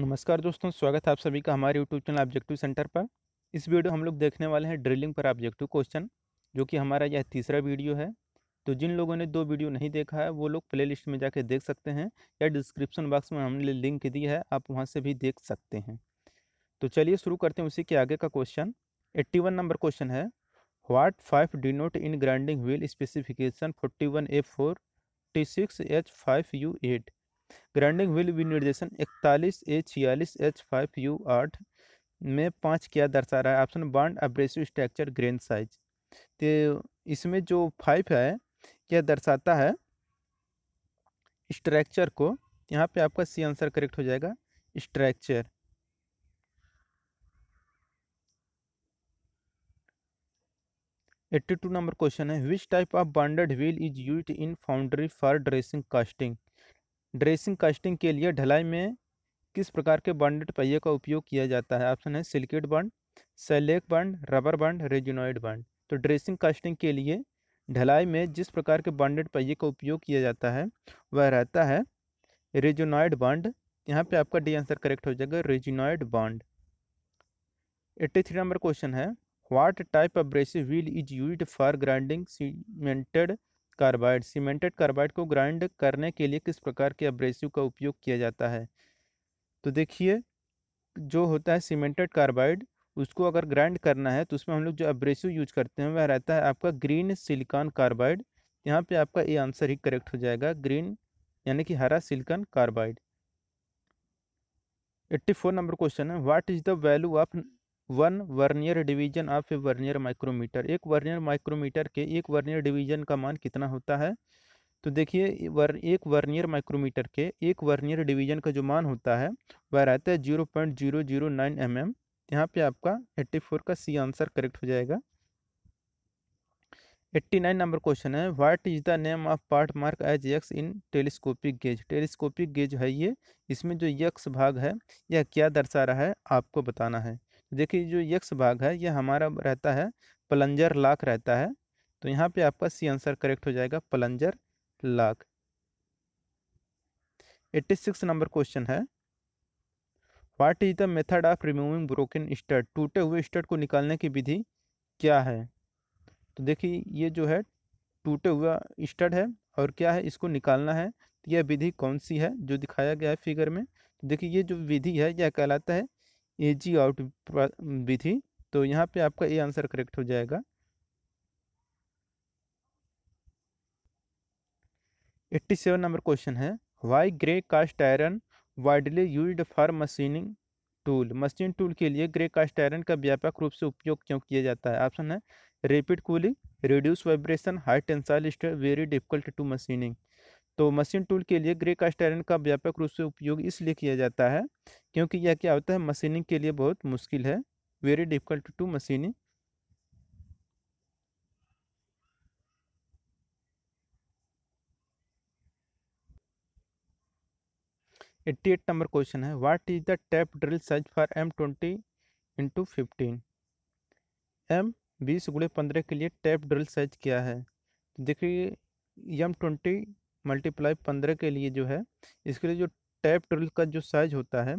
नमस्कार दोस्तों स्वागत है आप सभी का हमारे यूट्यूब चैनल ऑब्जेक्टिव सेंटर पर इस वीडियो हम लोग देखने वाले हैं ड्रिलिंग पर ऑब्जेक्टिव क्वेश्चन जो कि हमारा यह तीसरा वीडियो है तो जिन लोगों ने दो वीडियो नहीं देखा है वो लोग प्लेलिस्ट में जाके देख सकते हैं या डिस्क्रिप्शन बॉक्स में हमने लिंक दी है आप वहाँ से भी देख सकते हैं तो चलिए शुरू करते हैं उसी के आगे का question eighty one number question है what five denote in grinding wheel specification forty one A forty six H five U eight grinding wheel विनिर्देशन इकतालीस ए छियालीस एच फाइव यू आठ में पाँच क्या दर्शा रहा है option bond abrasive structure grain size तो इसमें जो फाइव है क्या दर्शाता है स्ट्रक्चर को यहाँ पे आपका सी आंसर करेक्ट हो जाएगा structure eighty two number question है which type of bonded wheel is use in foundry for dressing casting dressing casting के लिए ढलाई में किस प्रकार के बॉन्डेड पहिए का उपयोग किया जाता है ऑप्शन है silicate bond shellac bond rubber bond resinoid bond तो ड्रेसिंग कास्टिंग के लिए ढलाई में जिस प्रकार के बॉन्डेड पहिए का उपयोग किया जाता है वह रहता है रेजिनॉइड बॉन्ड यहाँ पे आपका डी आंसर करेक्ट हो जाएगा resinoid bond eighty three number question है what type of abrasive wheel is use for grinding cemented carbide cemented carbide को ग्राइंड करने के लिए किस प्रकार के अब्रेसिव का उपयोग किया जाता है तो देखिए जो होता है सीमेंटेड कार्बाइड उसको अगर ग्राइंड करना है तो उसमें हम लोग जो अब्रेसिव यूज करते हैं वह रहता है आपका ग्रीन सिलिकॉन कार्बाइड यहाँ पे आपका ये आंसर ही करेक्ट हो जाएगा ग्रीन यानी कि हरा silicon carbide eighty four number question है what is the value of one vernier division of a vernier micrometer एक वर्नियर माइक्रोमीटर के एक वर्नियर डिवीजन का मान कितना होता है तो देखिए वर एक वर्नियर माइक्रोमीटर के एक वर्नियर डिवीजन का जो मान होता है वह रहता है zero point zero zero nine M M यहाँ पर आपका एट्टी फोर का सी आंसर करेक्ट हो जाएगा एट्टी नाइन नंबर क्वेश्चन है what is the name of part mark as X in telescopic gauge telescopic gauge है ये इसमें जो यक्स भाग है यह क्या दर्शा रहा है आपको बताना है देखिए जो यक्स भाग है ये हमारा रहता है पलंजर लाख रहता है तो यहाँ पे आपका सी आंसर करेक्ट हो जाएगा plunger lock eighty six number question है what is the method of removing broken stud टूटे हुए स्टड को निकालने की विधि क्या है तो देखिए ये जो है टूटे हुआ स्टड है और क्या है इसको निकालना है तो यह विधि कौन सी है जो दिखाया गया है फिगर में तो देखिए ये जो विधि है यह कहलाता है ए जी आउट भी थी तो यहाँ पे आपका ए आंसर करेक्ट हो जाएगा एट्टी सेवन नंबर क्वेश्चन है why grey cast iron widely used for machining tool machine tool के लिए ग्रे कास्ट आयरन का व्यापक रूप से उपयोग क्यों किया जाता है ऑप्शन है rapid cooling reduce vibration high tensile stress very difficult to machining तो मशीन टूल के लिए ग्रे कास्ट आयरन का व्यापक रूप से उपयोग इसलिए किया जाता है क्योंकि यह क्या होता है मशीनिंग के लिए बहुत मुश्किल है very difficult to machining eighty eight number question है what is the tap drill size for M twenty into fifteen M बीस गुड़े पंद्रह के लिए टैप ड्रिल साइज क्या है तो देखिए एम ट्वेंटी मल्टीप्लाई पंद्रह के लिए जो है इसके लिए जो टैप ट्रिल का जो साइज होता है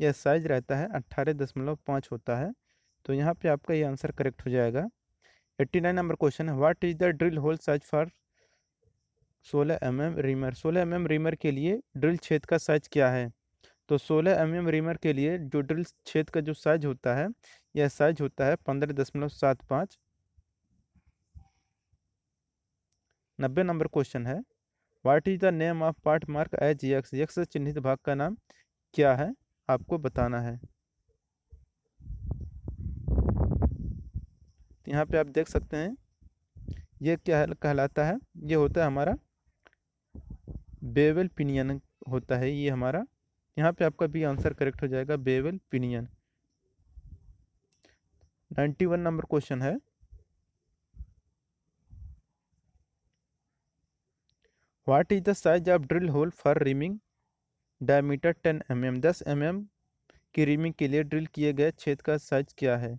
यह साइज रहता है अट्ठारह दशमलव पाँच होता है तो यहाँ पे आपका ये आंसर करेक्ट हो जाएगा एट्टी नाइन नंबर क्वेश्चन है what is the drill hole size for सोलह एम एम रीमर सोलह एम एम रीमर के लिए ड्रिल छेद का साइज क्या है तो सोलह एम एम रीमर के लिए जो ड्रिल छेद का जो साइज होता है यह साइज होता है पंद्रह दशमलव सात पाँच नब्बे नंबर क्वेश्चन है what is the name of part mark H X X चिन्हित भाग का नाम क्या है आपको बताना है तो यहाँ पे आप देख सकते हैं ये क्या कहलाता है ये होता है हमारा बेवल पिनियन होता है ये हमारा यहाँ पे आपका भी आंसर करेक्ट हो जाएगा bevel pinion ninety one number question है what is the size of drill hole for reaming diameter 10 M M दस एम एम की रिमिंग के लिए ड्रिल किए गए छेद का साइज क्या है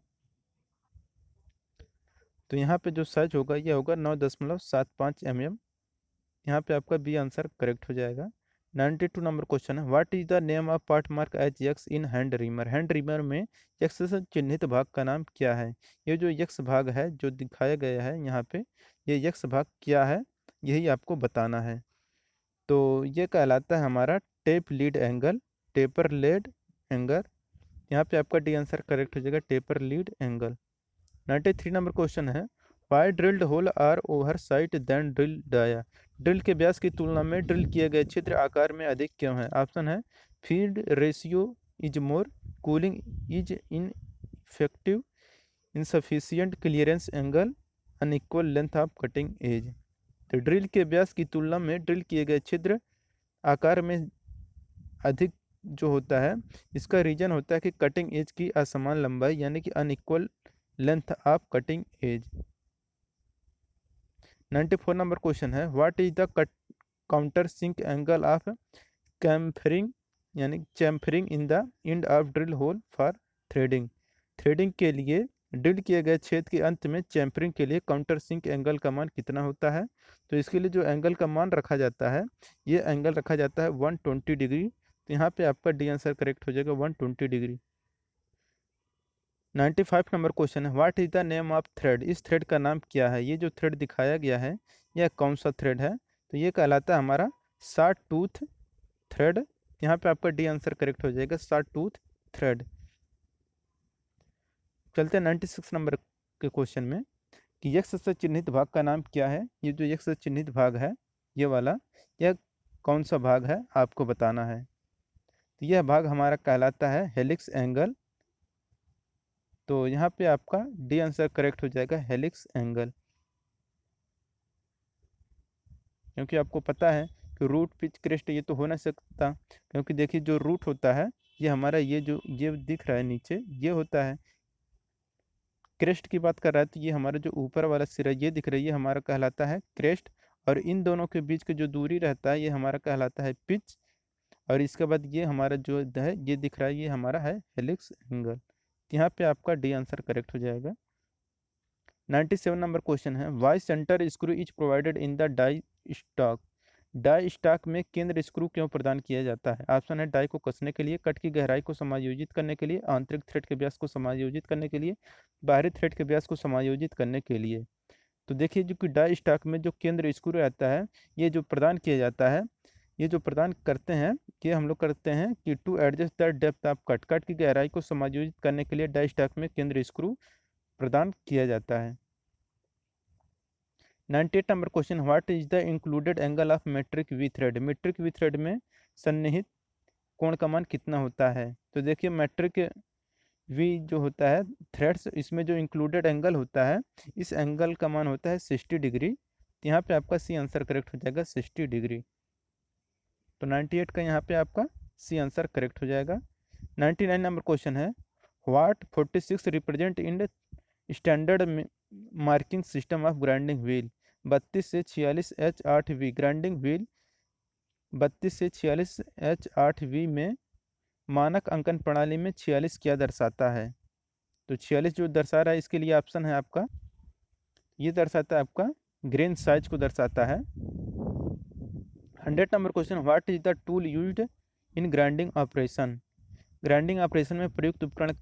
तो यहाँ पे जो साइज होगा यह होगा नौ दशमलव सात पाँच एम एम यहाँ पे आपका बी आंसर करेक्ट हो जाएगा नाइन्टी टू नंबर क्वेश्चन है what is the name of part mark H X in hand reamer hand reamer में यक्स से चिन्हित भाग का नाम क्या है ये जो यक्स भाग है जो दिखाया गया है यहाँ पे ये यक्स भाग क्या है यही आपको बताना है तो ये कहलाता है हमारा tape lead angle taper lead angle यहाँ पे आपका डी आंसर करेक्ट हो जाएगा taper lead angle ninety three number question है why drilled hole are oversize than drill dia drill के ब्यास की तुलना में ड्रिल किए गए क्षेत्र आकार में अधिक क्यों है ऑप्शन है field ratio is more cooling is ineffective insufficient clearance angle unequal length of cutting edge तो ड्रिल के व्यास की तुलना में ड्रिल किए गए छिद्र आकार में अधिक जो होता है इसका रीजन होता है कि कटिंग एज की असमान लंबाई यानी कि unequal length of cutting edge ninety four number question है what is the cut countersink angle of chamfering यानी chamfering in the end of drill hole for threading threading के लिए ड्रिल किए गए छेद के अंत में चैम्परिंग के लिए काउंटर सिंक एंगल का मान कितना होता है तो इसके लिए जो एंगल का मान रखा जाता है ये एंगल रखा जाता है वन ट्वेंटी डिग्री तो यहाँ पे आपका डी आंसर करेक्ट हो जाएगा one twenty degree ninety five number question है व्हाट इज़ द नेम ऑफ थ्रेड इस थ्रेड का नाम क्या है ये जो थ्रेड दिखाया गया है यह कौन सा थ्रेड है तो ये कहलाता है हमारा शार्ट टूथ थ्रेड यहाँ पे आपका डी आंसर करेक्ट हो जाएगा शार्ट टूथ थ्रेड चलते हैं नाइन्टी सिक्स नंबर के क्वेश्चन में कि यक्ष से चिन्हित भाग का नाम क्या है ये जो यक्ष से चिन्हित भाग है ये वाला यह कौन सा भाग है आपको बताना है तो यह भाग हमारा कहलाता है हेलिक्स एंगल तो यहाँ पे आपका डी आंसर करेक्ट हो जाएगा हेलिक्स एंगल क्योंकि आपको पता है कि रूट पिच क्रेस्ट ये तो हो ना सकता क्योंकि देखिए जो रूट होता है ये हमारा ये जो ये दिख रहा है नीचे ये होता है क्रेस्ट की बात कर रहा है तो ये हमारा जो ऊपर वाला सिरा ये दिख रही है हमारा कहलाता है क्रेस्ट और इन दोनों के बीच की जो दूरी रहता है ये हमारा कहलाता है पिच और इसके बाद ये हमारा जो है ये दिख रहा है ये हमारा है हेलिक्स एंगल यहाँ पे आपका डी आंसर करेक्ट हो जाएगा नाइन्टी सेवन नंबर क्वेश्चन है why centre screw is provided in the die stock die stock में केंद्र स्क्रू क्यों प्रदान किया जाता है ऑप्शन है डाई को कसने के लिए कट की गहराई को समायोजित करने के लिए आंतरिक थ्रेड के व्यास को समायोजित करने के लिए बाहरी थ्रेड के व्यास को समायोजित करने के लिए तो देखिए जो कि डाई स्टॉक में जो केंद्र स्क्रू आता है ये जो प्रदान किया जाता है ये जो प्रदान करते हैं कि हम लोग करते हैं कि to adjust the depth of cut cut की गहराई को समायोजित करने के लिए डाई स्टॉक में केंद्र स्क्रू प्रदान किया जाता है ninety eight number question what is the included angle of metric V thread metric V thread में सन्निहित कोण का मान कितना होता है तो देखिए मेट्रिक वी जो होता है थ्रेड्स इसमें जो इंक्लूडेड एंगल होता है इस एंगल का मान होता है सिक्सटी डिग्री तो यहाँ पर आपका सी आंसर करेक्ट हो जाएगा सिक्सटी डिग्री तो नाइन्टी एट का यहाँ पर आपका सी आंसर करेक्ट हो जाएगा नाइन्टी नाइन नंबर क्वेश्चन है what forty six represent in standard marking system of grinding wheel बत्तीस से छियालीस एच आठ वी ग्राइंडिंग व्हील बत्तीस से छियालीस एच आठ वी में मानक अंकन प्रणाली में छियालीस क्या दर्शाता है तो छियालीस जो दर्शा रहा है इसके लिए ऑप्शन है आपका ये दर्शाता है आपका ग्रेन साइज को दर्शाता है hundred number question what is the tool use in grinding operation grinding operation में प्रयुक्त उपकरण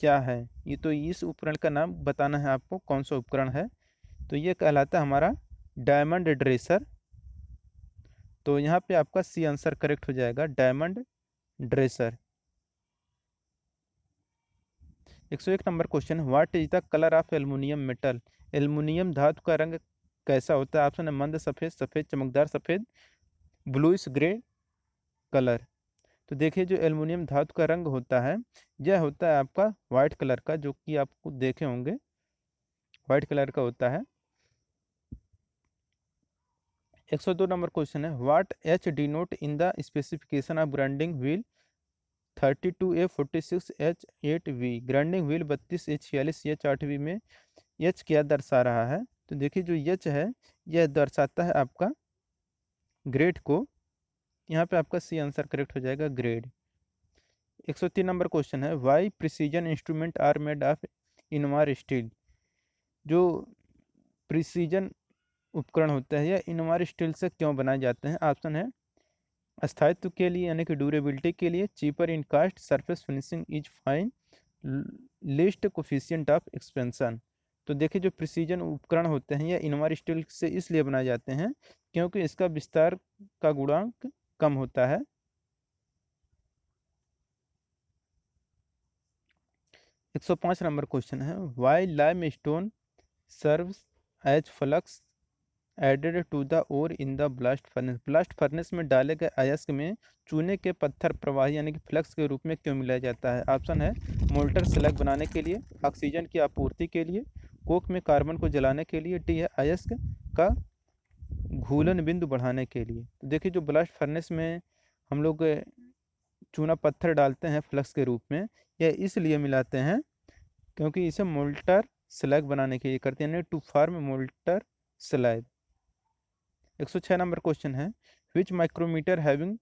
क्या है ये तो इस उपकरण का नाम बताना है आपको कौन सा उपकरण है तो ये कहलाता है हमारा डायमंड ड्रेसर तो यहाँ पे आपका सी आंसर करेक्ट हो जाएगा डायमंड ड्रेसर एक सौ एक number question what is the colour of aluminium metal aluminium धातु का रंग कैसा होता है ऑप्शन है मंद सफ़ेद सफ़ेद चमकदार सफ़ेद ब्लूइश ग्रे कलर तो देखिए जो एल्युमिनियम धातु का रंग होता है यह होता है आपका वाइट कलर का जो कि आपको देखे होंगे वाइट कलर का होता है एक सौ दो नंबर क्वेश्चन है what H denote in the specification of grinding wheel thirty two A forty six H eight V grinding wheel बत्तीस ए छियालीस एच आठ वी में एच क्या दर्शा रहा है तो देखिए जो एच है यह दर्शाता है आपका ग्रेड को यहाँ पे आपका सी आंसर करेक्ट हो जाएगा ग्रेड एक सौ तीन नंबर क्वेश्चन है why precision instrument are made of invar steel जो प्रिसीजन उपकरण होता है या इनमार स्टील से क्यों बनाए जाते हैं ऑप्शन है स्थायित्व के लिए यानी कि ड्यूरेबिलिटी के लिए cheaper in cost surface finishing is fine least coefficient of expansion तो देखिए जो प्रिसीजन उपकरण होते हैं या इनमार स्टील से इसलिए बनाए जाते हैं क्योंकि इसका विस्तार का गुणांक कम होता है एक सौ पाँच नंबर क्वेश्चन है why limestone serve as flux added to the ore in the blast furnace blast furnace में डाले गए अयस्क में चूने के पत्थर प्रवाही यानी कि फ्लक्स के रूप में क्यों मिलाया जाता है ऑप्शन है मोल्टर स्लग बनाने के लिए ऑक्सीजन की आपूर्ति के लिए कोक में कार्बन को जलाने के लिए टी है अयस्क का घूलन बिंदु बढ़ाने के लिए तो देखिए जो ब्लास्ट फर्नेस में हम लोग चूना पत्थर डालते हैं फ्लक्स के रूप में यह इसलिए मिलाते हैं क्योंकि इसे मोल्टर स्लग बनाने के लिए करते हैं यानी टू फार्म मोल्टर स्लैग एक सौ छः नंबर क्वेश्चन है which micrometer having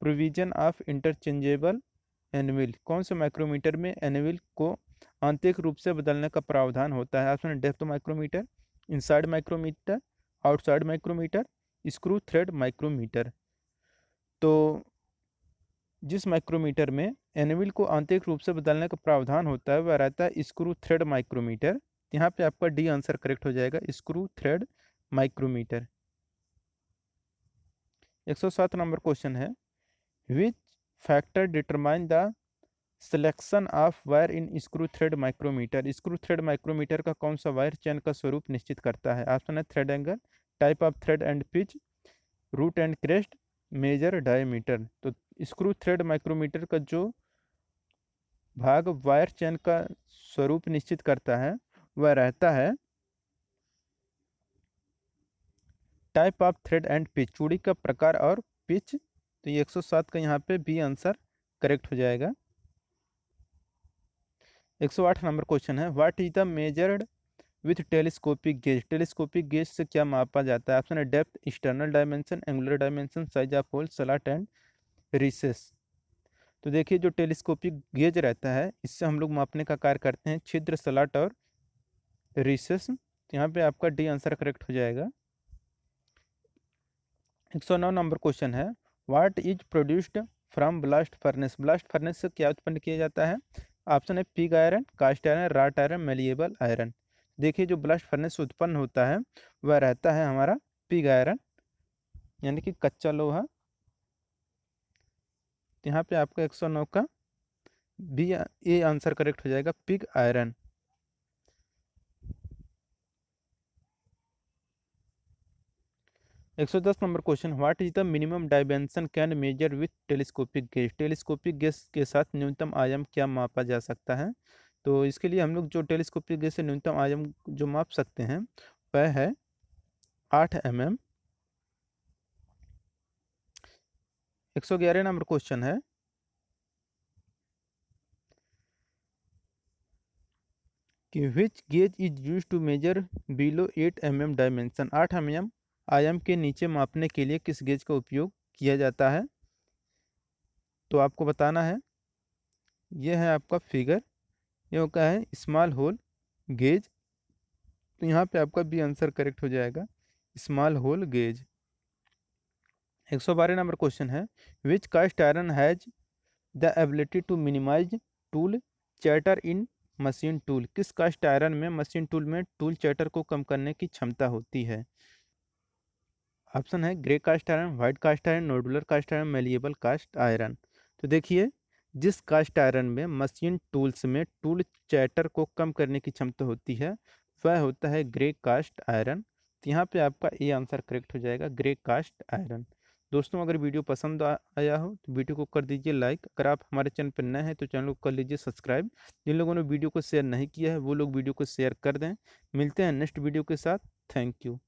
provision of interchangeable anvil कौन से माइक्रोमीटर में एनविल को आंतरिक रूप से बदलने का प्रावधान होता है option depth micrometer inside micrometer outside micrometer screw thread micrometer तो जिस माइक्रोमीटर में एनविल को आंतरिक रूप से बदलने का प्रावधान होता है वह रहता है स्क्रू थ्रेड माइक्रोमीटर यहाँ पे आपका डी आंसर करेक्ट हो जाएगा screw thread micrometer 107 number question है which factor determine the selection of wire in screw thread micrometer screw thread micrometer का कौन सा वायर चैन का स्वरूप निश्चित करता है ऑप्शन है thread angle type of thread and pitch root and crest major diameter तो स्क्रू थ्रेड माइक्रोमीटर का जो भाग वायर चैन का स्वरूप निश्चित करता है वह रहता है type of thread and pitch चूड़ी का प्रकार और पिच तो ये 107 का यहाँ पे बी आंसर करेक्ट हो जाएगा 108 नंबर क्वेश्चन है what is the measured with telescopic gauge telescopic gauge से क्या मापा जाता है ऑप्शन है depth external dimension angular dimension size of hole slot and recess तो देखिए जो टेलीस्कोपिक गेज रहता है इससे हम लोग मापने का कार्य करते हैं छिद्र सलाट और रिसेस तो यहाँ पे आपका डी आंसर करेक्ट हो जाएगा एक सौ नौ नंबर क्वेश्चन है what is produced from blast furnace blast furnace से क्या उत्पन्न किया जाता है ऑप्शन है pig iron cast iron wrought iron malleable iron देखिए जो ब्लास्ट फर्नेस से उत्पन्न होता है वह रहता है हमारा पिग आयरन यानी कि कच्चा लोहा यहाँ पे आपका नौ का बी ए आंसर करेक्ट हो जाएगा pig iron 110 number question what is the minimum dimension can measure with telescopic gauge telescopic gauge के साथ न्यूनतम आयाम क्या मापा जा सकता है तो इसके लिए हम लोग जो टेलीस्कोपिक गेज से न्यूनतम आयाम जो माप सकते हैं वह है आठ एम एम एक सौ ग्यारह नंबर क्वेश्चन है कि which gauge is use to measure below eight M M dimension आठ एम एम आयाम के नीचे मापने के लिए किस गेज का उपयोग किया जाता है तो आपको बताना है यह है आपका फिगर यह होता है स्मॉल होल गेज तो यहाँ पे आपका बी आंसर करेक्ट हो जाएगा स्मॉल होल गेज एक सौ बारह नंबर क्वेश्चन है which cast iron has the ability to minimize tool chatter in machine tool किस कास्ट आयरन में मशीन टूल में टूल चैटर को कम करने की क्षमता होती है ऑप्शन है grey cast iron white cast iron nodular cast iron malleable cast iron तो देखिए जिस कास्ट आयरन में मशीन टूल्स में टूल चैटर को कम करने की क्षमता होती है वह होता है ग्रे कास्ट आयरन तो यहाँ पे आपका ए आंसर करेक्ट हो जाएगा ग्रे कास्ट आयरन दोस्तों अगर वीडियो पसंद आया हो तो वीडियो को कर दीजिए लाइक अगर आप हमारे चैनल पर नए हैं तो चैनल को कर लीजिए सब्सक्राइब जिन लोगों ने वीडियो को शेयर नहीं किया है वो लोग वीडियो को शेयर कर दें मिलते हैं नेक्स्ट वीडियो के साथ थैंक यू